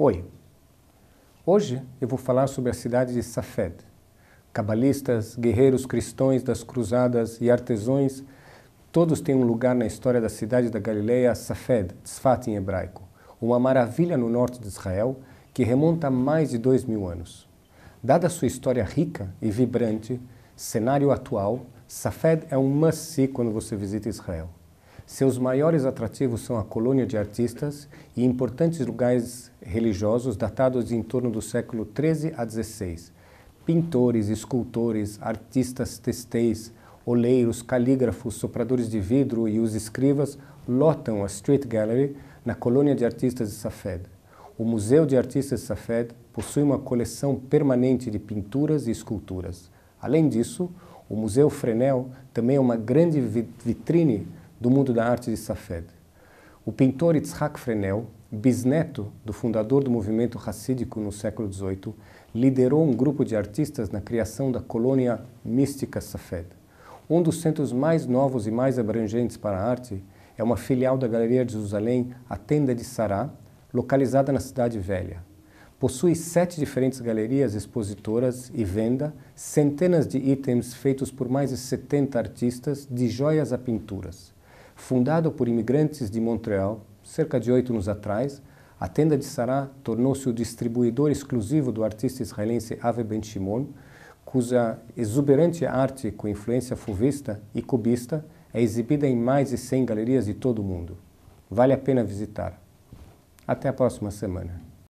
Oi, hoje eu vou falar sobre a cidade de Safed. Cabalistas, guerreiros cristãos das cruzadas e artesões, todos têm um lugar na história da cidade da Galileia, Safed, Tzfat em hebraico, uma maravilha no norte de Israel que remonta a mais de dois mil anos. Dada sua história rica e vibrante, cenário atual, Safed é um must-see quando você visita Israel. Seus maiores atrativos são a colônia de artistas e importantes lugares religiosos datados em torno do século XIII a XVI. Pintores, escultores, artistas texteis, oleiros, calígrafos, sopradores de vidro e os escrivas lotam a Street Gallery na colônia de artistas de Safed. O Museu de Artistas de Safed possui uma coleção permanente de pinturas e esculturas. Além disso, o Museu Fresnel também é uma grande vitrine do mundo da arte de Safed. O pintor Yitzhak Frenel, bisneto do fundador do movimento racídico no século XVIII, liderou um grupo de artistas na criação da colônia mística Safed. Um dos centros mais novos e mais abrangentes para a arte é uma filial da Galeria de Jerusalém, a Tenda de Sará, localizada na Cidade Velha. Possui sete diferentes galerias expositoras e venda centenas de itens feitos por mais de 70 artistas, de joias a pinturas. Fundado por imigrantes de Montreal, cerca de oito anos atrás, a tenda de Sará tornou-se o distribuidor exclusivo do artista israelense Ave Ben-Shimon, cuja exuberante arte com influência fuvista e cubista é exibida em mais de 100 galerias de todo o mundo. Vale a pena visitar. Até a próxima semana.